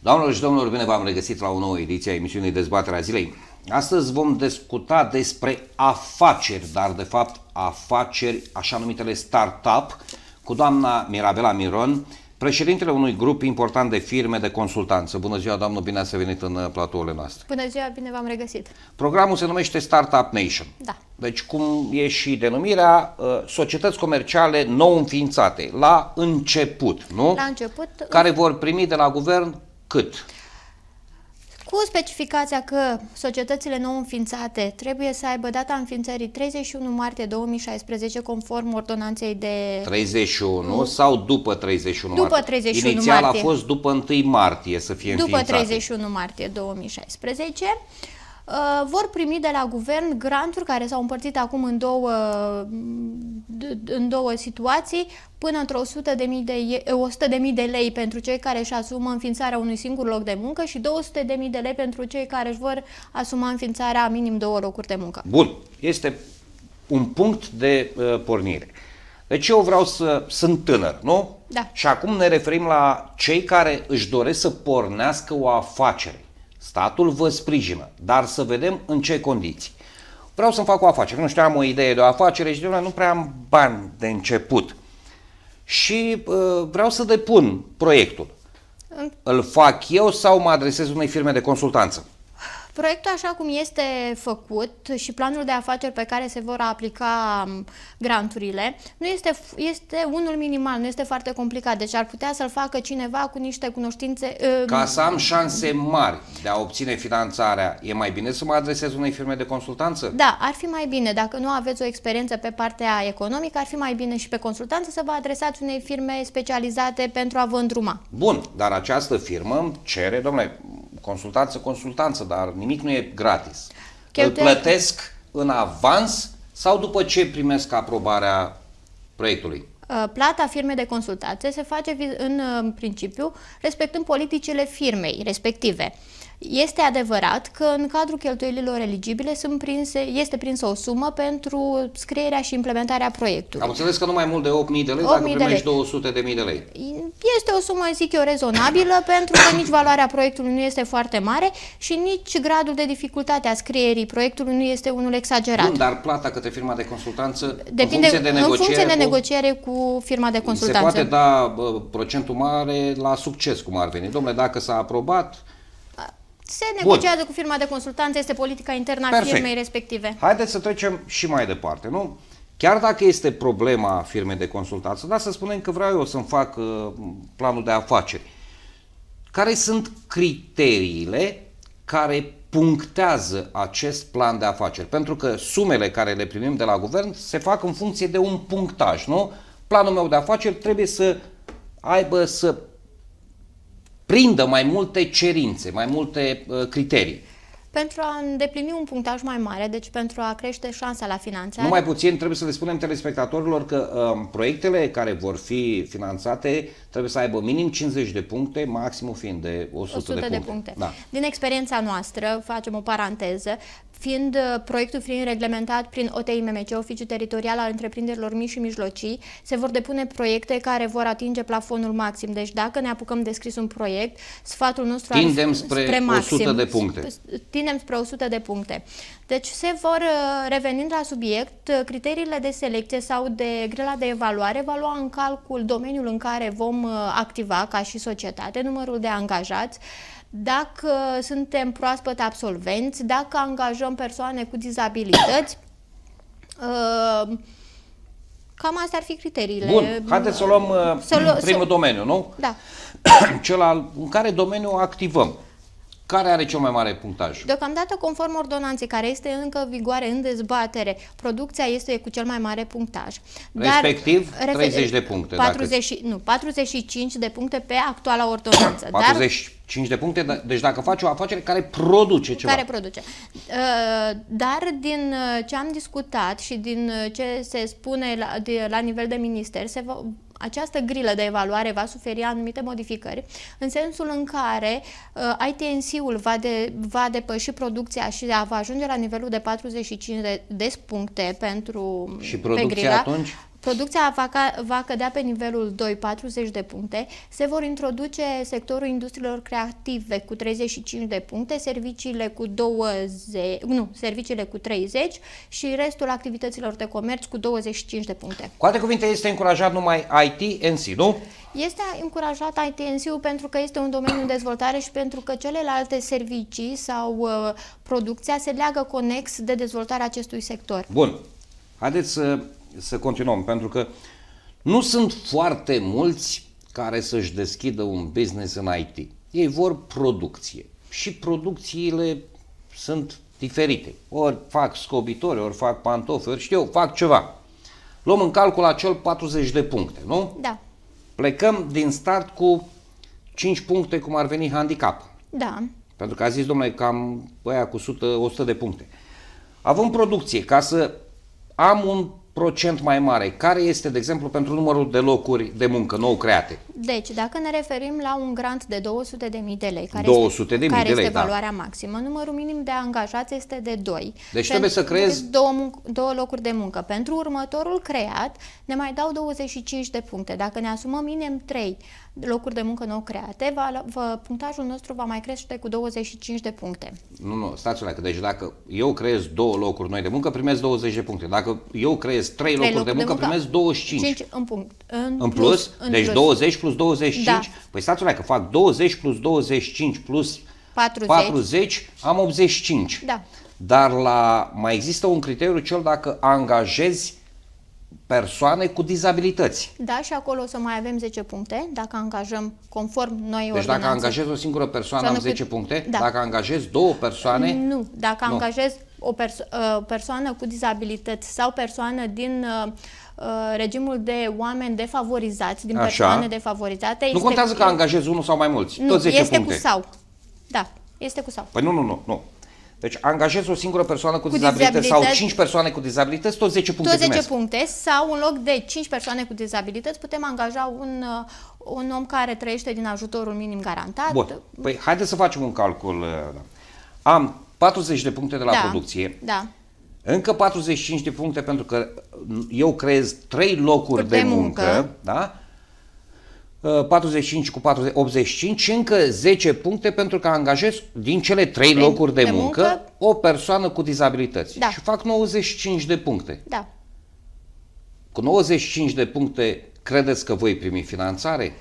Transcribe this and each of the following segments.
Doamnelor și domnilor, bine v-am regăsit la o nouă ediție a emisiunii Dezbaterea Zilei. Astăzi vom discuta despre afaceri, dar de fapt afaceri, așa numitele startup, cu doamna Mirabela Miron, președintele unui grup important de firme de consultanță. Bună ziua, doamnă, bine ați venit în uh, platourile noastre. Bună ziua, bine v-am regăsit. Programul se numește Startup Nation. Da. Deci, cum e și denumirea, uh, societăți comerciale nou înființate, la început, nu? La început. Care vor primi de la guvern cât? Cu specificația că societățile nou înființate trebuie să aibă data înființării 31 martie 2016 conform ordonanței de... 31 nu? sau după 31 după martie? După 31 Inițial martie. a fost după 1 martie să fie după înființate. După 31 martie 2016 Uh, vor primi de la guvern granturi care s-au împărțit acum în două, în două situații, până într-o 100.000 de, mii de, 100 de, mii de lei pentru cei care își asumă înființarea unui singur loc de muncă și 200.000 de, mii de lei pentru cei care își vor asuma înființarea minim două locuri de muncă. Bun, este un punct de uh, pornire. Deci eu vreau să sunt tânăr, nu? Da. Și acum ne referim la cei care își doresc să pornească o afacere. Statul vă sprijină, dar să vedem în ce condiții. Vreau să-mi fac o afacere, nu știu, am o idee de o afacere și nu prea am bani de început. Și uh, vreau să depun proiectul. Îl fac eu sau mă adresez unei firme de consultanță? Proiectul așa cum este făcut și planul de afaceri pe care se vor aplica um, granturile nu este, este unul minimal, nu este foarte complicat, deci ar putea să-l facă cineva cu niște cunoștințe... Uh... Ca să am șanse mari de a obține finanțarea, e mai bine să mă adresez unei firme de consultanță? Da, ar fi mai bine. Dacă nu aveți o experiență pe partea economică, ar fi mai bine și pe consultanță să vă adresați unei firme specializate pentru a vă îndruma. Bun, dar această firmă cere, domnule, consultanță, consultanță, dar nimic nu e gratis. Cheltuiesc. Îl plătesc în avans sau după ce primesc aprobarea proiectului? Uh, plata firmei de consultație se face în uh, principiu respectând politicile firmei respective. Este adevărat că în cadrul cheltuielilor eligibile sunt prinse, este prinsă o sumă pentru scrierea și implementarea proiectului. Am înțeles că nu mai mult de 8.000 de lei, dacă de lei. 200 de mii de lei. Este o sumă, zic eu, rezonabilă, pentru că nici valoarea proiectului nu este foarte mare și nici gradul de dificultate a scrierii proiectului nu este unul exagerat. Bun, dar plata către firma de consultanță Depinde, în funcție de negociere, în funcție de negociere cu, cu firma de consultanță. Se poate da procentul mare la succes, cum ar veni. Domnule, dacă s-a aprobat, se negociază cu firma de consultanță, este politica internă a Perfect. firmei respective. Haideți să trecem și mai departe, nu? Chiar dacă este problema firmei de consultanță, dar să spunem că vreau eu să-mi fac uh, planul de afaceri. Care sunt criteriile care punctează acest plan de afaceri? Pentru că sumele care le primim de la guvern se fac în funcție de un punctaj, nu? Planul meu de afaceri trebuie să aibă să prindă mai multe cerințe, mai multe uh, criterii. Pentru a îndeplini un punctaj mai mare, deci pentru a crește șansa la finanțare. Nu mai puțin trebuie să le spunem telespectatorilor că um, proiectele care vor fi finanțate trebuie să aibă minim 50 de puncte, maximul fiind de 100, 100 de puncte. De puncte. Da. Din experiența noastră, facem o paranteză, fiind uh, proiectul fiind reglementat prin OTIMMC, Oficiul Teritorial al Întreprinderilor Mici și Mijlocii, se vor depune proiecte care vor atinge plafonul maxim. Deci dacă ne apucăm de scris un proiect, sfatul nostru tindem ar fi spre, spre maxim. 100 de puncte. Tindem spre 100 de puncte. Deci se vor, uh, revenind la subiect, uh, criteriile de selecție sau de grela de evaluare va lua în calcul domeniul în care vom activa ca și societate, numărul de angajați, dacă suntem proaspăt absolvenți, dacă angajăm persoane cu dizabilități. Uh, cam astea ar fi criteriile. Bun, haideți să luăm uh, să primul lu domeniu, nu? Da. Cel al, în care domeniu activăm. Care are cel mai mare punctaj? Deocamdată, conform ordonanței care este încă vigoare în dezbatere, producția este cu cel mai mare punctaj. Dar, Respectiv 30 de puncte. 40, dacă... Nu, 45 de puncte pe actuala ordonanță. 40... Dar, 5 de puncte, da, deci dacă faci o afacere care produce ceva. Care produce. Uh, dar din uh, ce am discutat și din uh, ce se spune la, de, la nivel de minister, se această grilă de evaluare va suferi anumite modificări, în sensul în care uh, ITNC-ul va, de, va depăși producția și va ajunge la nivelul de 45 de, de puncte pentru și producția pe grila. atunci? Producția va, ca, va cădea pe nivelul 2, 40 de puncte. Se vor introduce sectorul industriilor creative cu 35 de puncte, serviciile cu 20, nu, serviciile cu 30 și restul activităților de comerț cu 25 de puncte. Cu alte cuvinte, este încurajat numai ITNC, nu? Este încurajat ITNC-ul pentru că este un domeniu în dezvoltare și pentru că celelalte servicii sau uh, producția se leagă conex de dezvoltarea acestui sector. Bun. Haideți să uh să continuăm, pentru că nu sunt foarte mulți care să-și deschidă un business în IT. Ei vor producție și producțiile sunt diferite. Ori fac scobitori, ori fac pantofi, ori știu, fac ceva. Luăm în calcul acel 40 de puncte, nu? Da. Plecăm din start cu 5 puncte cum ar veni handicap. Da. Pentru că a zis, domnule, cam băia cu 100, 100 de puncte. Avem producție. Ca să am un procent mai mare, care este, de exemplu, pentru numărul de locuri de muncă nou create? Deci, dacă ne referim la un grant de 200.000 de lei, care 200 este, de care de lei, da. valoarea da. maximă, numărul minim de angajați este de 2. Deci pentru, trebuie să creezi... Două, două locuri de muncă. Pentru următorul creat, ne mai dau 25 de puncte. Dacă ne asumăm minim 3 locuri de muncă nou create, va, va, punctajul nostru va mai crește cu 25 de puncte. Nu, nu, stați-o că deci dacă eu creez două locuri noi de muncă, primesc 20 de puncte. Dacă eu creez primesc 3 locuri, locuri de, muncă, de muncă, primesc 25. 5 deci, în, punct, în, în plus, plus în deci plus. 20 plus 25. Da. Păi stați vă că fac 20 plus 25 plus 40. 40, am 85. Da. Dar la, mai există un criteriu cel dacă angajezi persoane cu dizabilități. Da, și acolo o să mai avem 10 puncte, dacă angajăm conform noi Deci ordonanțe. dacă angajez o singură persoană am 10 cu... puncte, da. dacă angajez două persoane... Nu, dacă angajez nu o perso uh, persoană cu dizabilități sau persoană din uh, uh, regimul de oameni defavorizați, din Așa. persoane defavorizate. Nu este contează cu... că angajezi unul sau mai mulți. Nu, tot 10 este puncte. cu sau. Da, este cu sau. Păi nu, nu, nu. nu. Deci angajezi o singură persoană cu, cu dizabilități, sau 5 persoane cu dizabilități, tot 10 puncte Tot 10 primesc. puncte sau în loc de 5 persoane cu dizabilități putem angaja un, un om care trăiește din ajutorul minim garantat. Bun. Păi haideți să facem un calcul. Da. Am 40 de puncte de la da, producție. Da. Încă 45 de puncte pentru că eu creez 3 locuri Pur de, de muncă, muncă. Da? 45 uh, cu 40, 85 și încă 10 puncte pentru că angajez din cele 3 de, locuri de, de muncă, muncă o persoană cu dizabilități. Da. Și fac 95 de puncte. Da. Cu 95 de puncte credeți că voi primi finanțare?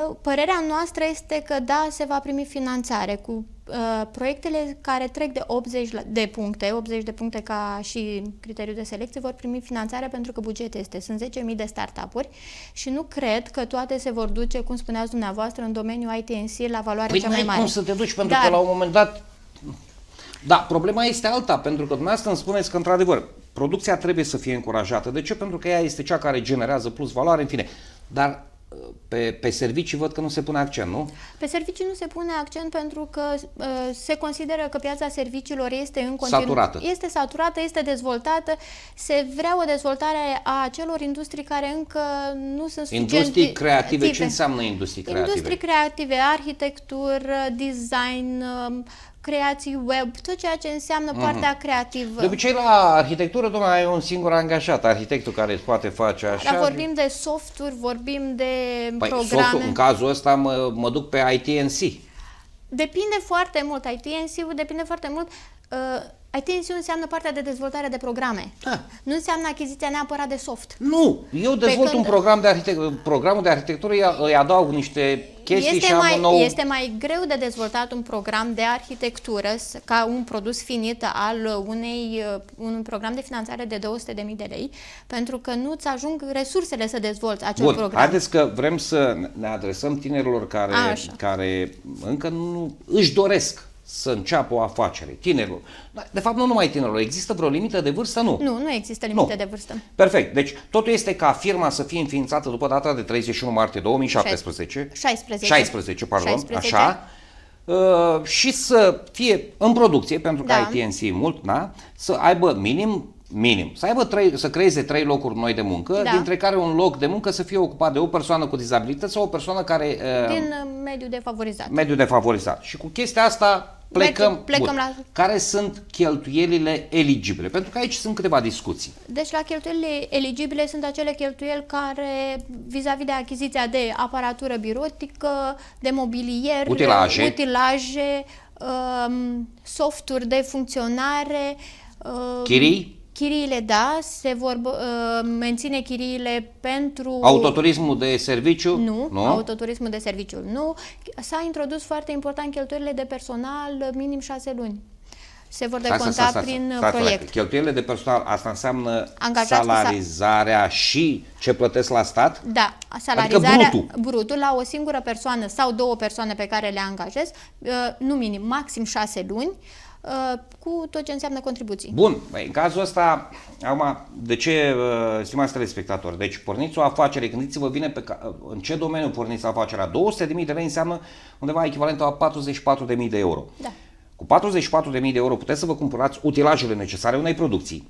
Eu, părerea noastră este că da, se va primi finanțare. Cu Uh, proiectele care trec de 80 de puncte, 80 de puncte ca și criteriu de selecție, vor primi finanțare pentru că buget este. Sunt 10.000 de startup-uri și nu cred că toate se vor duce, cum spuneați dumneavoastră, în domeniul ITNC la valoare păi cea mai mare. cum să te duci, pentru Dar, că la un moment dat... Da, problema este alta, pentru că dumneavoastră îmi spuneți că, într-adevăr, producția trebuie să fie încurajată. De ce? Pentru că ea este cea care generează plus valoare, în fine. Dar pe, pe servicii văd că nu se pune accent, nu? Pe servicii nu se pune accent pentru că uh, se consideră că piața serviciilor este în continuare saturată. Este saturată, este dezvoltată, se vrea o dezvoltare a acelor industrii care încă nu sunt suficient Industrii creative, ce înseamnă industrii creative? Industrii creative, arhitectură, design, um, creații web, tot ceea ce înseamnă mm-hmm. creativă. De obicei la arhitectură, domnule, ai un singur angajat, arhitectul care îți poate face așa. Dar vorbim de softuri, vorbim de păi, programe. Softul, în cazul ăsta mă, mă duc pe ITNC. Depinde foarte mult, ITNC-ul depinde foarte mult uh, Attention înseamnă partea de dezvoltare de programe. Da. Nu înseamnă achiziția neapărat de soft. Nu, eu dezvolt când... un program de arhitectură, programul de arhitectură îi adaug niște chestii este și mai, am un nou... Este mai greu de dezvoltat un program de arhitectură ca un produs finit al unei, uh, un program de finanțare de 200.000 de lei, pentru că nu-ți ajung resursele să dezvolți acel Bun, program. haideți că vrem să ne adresăm tinerilor care, care încă nu își doresc să înceapă o afacere, tinerilor. De fapt, nu numai tinerilor, există vreo limită de vârstă? Nu. Nu, nu există limită nu. de vârstă. Perfect. Deci, totul este ca firma să fie înființată după data de 31 martie 2017. 16. 16, pardon, 16. așa. Uh, și să fie în producție, pentru că da. ITNC e mult, da? să aibă minim minim. Să, aibă trei, să creeze trei locuri noi de muncă, da. dintre care un loc de muncă să fie ocupat de o persoană cu dizabilități sau o persoană care... Uh, Din uh, mediul defavorizat. Mediul defavorizat. Și cu chestia asta plecăm, Mergem, plecăm la... Care sunt cheltuielile eligibile? Pentru că aici sunt câteva discuții. Deci la cheltuielile eligibile sunt acele cheltuieli care vis-a-vis -vis de achiziția de aparatură birotică, de mobilier, utilaje, utilaje um, softuri de funcționare, um, chirii, Chiriile, da, se vor uh, menține chiriile pentru... Autoturismul de serviciu? Nu, nu? autoturismul de serviciu nu. S-a introdus foarte important cheltuielile de personal ă, minim șase luni se vor deconta stai, stai, stai, prin stai, proiect. cheltuielile de personal, asta înseamnă Angajați salarizarea și ce plătesc la stat? Da, adică salarizarea adică brutul. brutul la o singură persoană sau două persoane pe care le angajez, ă, nu minim, maxim șase luni, Uh, cu tot ce înseamnă contribuții. Bun, în cazul ăsta, acum, de ce, uh, stimați telespectatori, deci porniți o afacere, gândiți-vă bine pe ca, uh, în ce domeniu porniți afacerea. 200.000 de lei înseamnă undeva echivalentul a 44.000 de euro. Da. Cu 44.000 de euro puteți să vă cumpărați utilajele necesare unei producții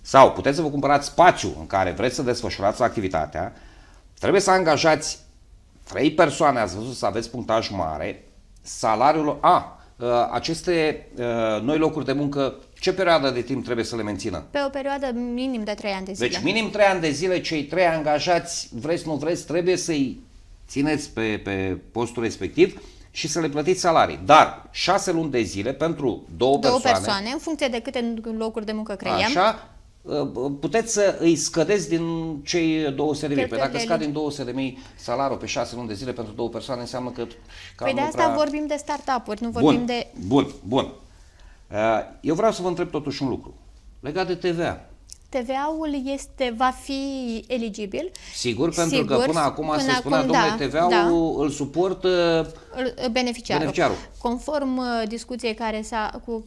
sau puteți să vă cumpărați spațiu în care vreți să desfășurați activitatea, trebuie să angajați trei persoane, ați văzut să aveți punctaj mare, salariul A, Uh, aceste uh, noi locuri de muncă, ce perioadă de timp trebuie să le mențină? Pe o perioadă minim de 3 ani de zile. Deci minim 3 ani de zile, cei 3 angajați, vreți, nu vreți, trebuie să-i țineți pe, pe postul respectiv și să le plătiți salarii. Dar 6 luni de zile pentru două, două persoane. persoane, în funcție de câte locuri de muncă creiem. Așa, puteți să îi scădeți din cei 200 de mii. Păi dacă scad din 200 de mii salariul pe 6 luni de zile pentru două persoane, înseamnă că... Cam păi de asta prea... vorbim de startup-uri, nu vorbim bun, de... Bun, bun. Uh, eu vreau să vă întreb totuși un lucru. Legat de TVA. TVA-ul este, va fi eligibil. Sigur, pentru Sigur, că până acum până se spunea, domnule, da, TVA-ul da. îl suportă uh, uh, beneficiarul. beneficiarul. Conform uh, discuției care, s-a, cu,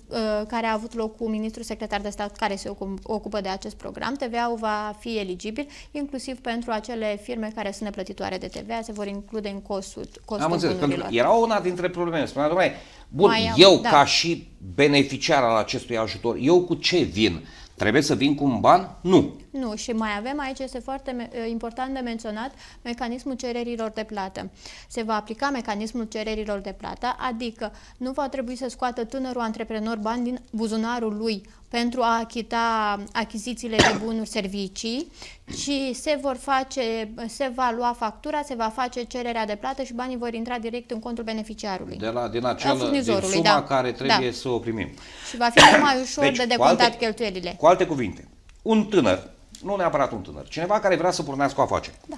care a avut loc cu ministrul secretar de stat care se ocupă de acest program, TVA-ul va fi eligibil, inclusiv pentru acele firme care sunt neplătitoare de TVA, se vor include în costul, costul Am înțeles, pentru că era una dintre probleme Spunea, domnule, bun, Mai eu am, da. ca și beneficiar al acestui ajutor, eu cu ce vin? Trebuie să vin cu un ban? Nu. Nu, și mai avem aici, este foarte important de menționat, mecanismul cererilor de plată. Se va aplica mecanismul cererilor de plată, adică nu va trebui să scoată tânărul antreprenor bani din buzunarul lui pentru a achita achizițiile de bunuri servicii, ci se, vor face, se va lua factura, se va face cererea de plată și banii vor intra direct în contul beneficiarului. De la, din acel, din suma da. care trebuie da. să o primim. Și va fi mai ușor deci, de decontat alte, cheltuielile. Cu alte cuvinte, un tânăr, nu neapărat un tânăr, cineva care vrea să pornească o afacere, da.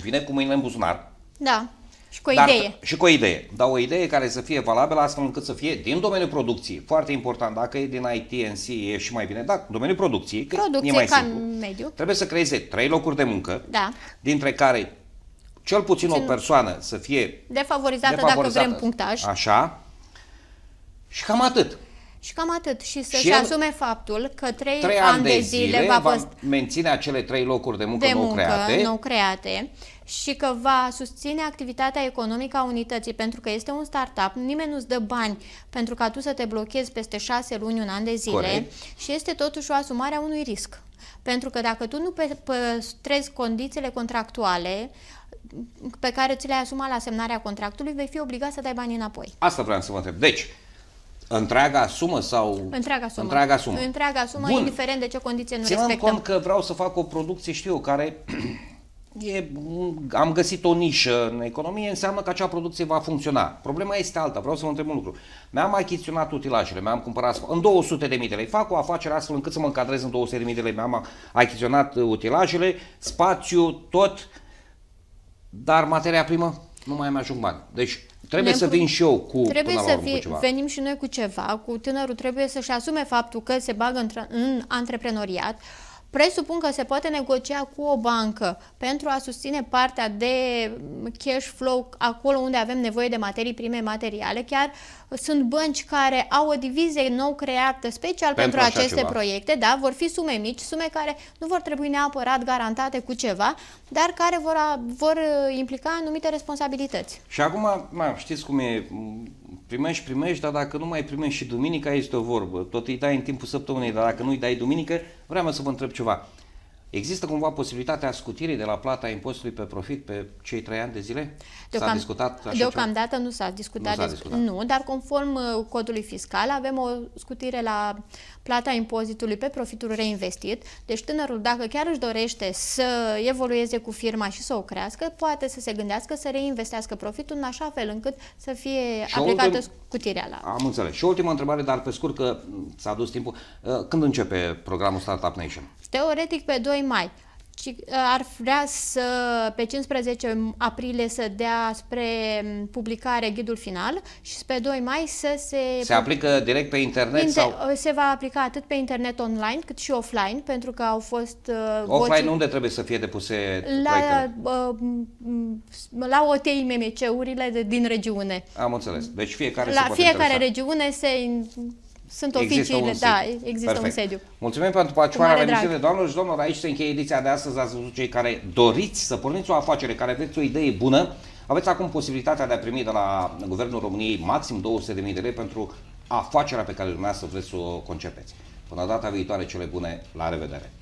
vine cu mâinile în buzunar, da. Și cu o idee. Dar, și cu o idee. Dar o idee care să fie valabilă astfel încât să fie din domeniul producției. Foarte important, dacă e din IT, e și mai bine, Da, domeniul producției, că Producție, e mai ca simplu. mediu. Trebuie să creeze trei locuri de muncă, da. dintre care cel puțin, puțin o persoană să fie defavorizată, defavorizată dacă vrem punctaj. Așa. Și cam atât. Și cam atât. Și să-și asume faptul că trei, trei ani de zile va, va menține acele trei locuri de muncă, de muncă nou create. Nou create și că va susține activitatea economică a unității, pentru că este un startup, nimeni nu-ți dă bani pentru ca tu să te blochezi peste șase luni, un an de zile Corect. și este totuși o asumare a unui risc. Pentru că dacă tu nu păstrezi condițiile contractuale, pe care ți le-ai asumat la semnarea contractului, vei fi obligat să dai bani înapoi. Asta vreau să vă întreb. Deci, întreaga sumă sau... Întreaga sumă. Întreaga sumă, întreaga sumă indiferent de ce condiție nu Ținând respectăm. cont că vreau să fac o producție, știu eu, care E, am găsit o nișă în economie, înseamnă că acea producție va funcționa. Problema este alta, vreau să vă întreb un lucru. Mi-am achiziționat utilajele, mi-am cumpărat în 200 de mii de lei. Fac o afacere astfel încât să mă încadrez în 200 de mii de lei. Mi-am achiziționat uh, utilajele, spațiu, tot, dar materia primă nu mai am ajung bani. Deci Trebuie ne să vin și eu cu Trebuie până să la cu ceva. venim și noi cu ceva. Cu tânărul trebuie să-și asume faptul că se bagă în, în antreprenoriat, Presupun că se poate negocia cu o bancă pentru a susține partea de cash flow acolo unde avem nevoie de materii prime materiale. Chiar sunt bănci care au o divizie nou creată special pentru, pentru aceste ceva. proiecte, da, vor fi sume mici, sume care nu vor trebui neapărat garantate cu ceva, dar care vor, vor implica anumite responsabilități. Și acum, ma, știți cum e primești, primești, dar dacă nu mai primești și duminica, este o vorbă. Tot îi dai în timpul săptămânii, dar dacă nu îi dai duminică, vreau să vă întreb ceva. Există cumva posibilitatea scutirii de la plata impozitului pe profit pe cei trei ani de zile? Deocam, s-a discutat așa Deocamdată ceva? nu s-a discutat. Nu, s-a discutat. nu, dar conform uh, codului fiscal avem o scutire la plata impozitului pe profitul reinvestit. Deci tânărul, dacă chiar își dorește să evolueze cu firma și să o crească, poate să se gândească să reinvestească profitul în așa fel încât să fie și aplicată... Ultim, cutia la... Am înțeles. Și ultima întrebare, dar pe scurt, că mm, s-a dus timpul. Uh, când începe programul Startup Nation? Teoretic pe 2 mai și uh, ar vrea să, pe 15 aprilie să dea spre mm, publicare ghidul final și pe 2 mai să se... Se aplică direct pe internet? Inter sau? Uh, se va aplica atât pe internet online cât și offline, pentru că au fost... Uh, offline voci... unde trebuie să fie depuse la, uh, la oti MMC-urile din regiune. Am înțeles. Deci fiecare La se fiecare interesa. regiune se sunt oficiile, da, există da, există Perfect. un sediu. Mulțumim pentru pacioarea la doamnelor și domnilor. Aici se încheie ediția de astăzi. Ați văzut cei care doriți să porniți o afacere, care aveți o idee bună, aveți acum posibilitatea de a primi de la Guvernul României maxim 200.000 de lei pentru afacerea pe care dumneavoastră vreți să o concepeți. Până data viitoare, cele bune, la revedere!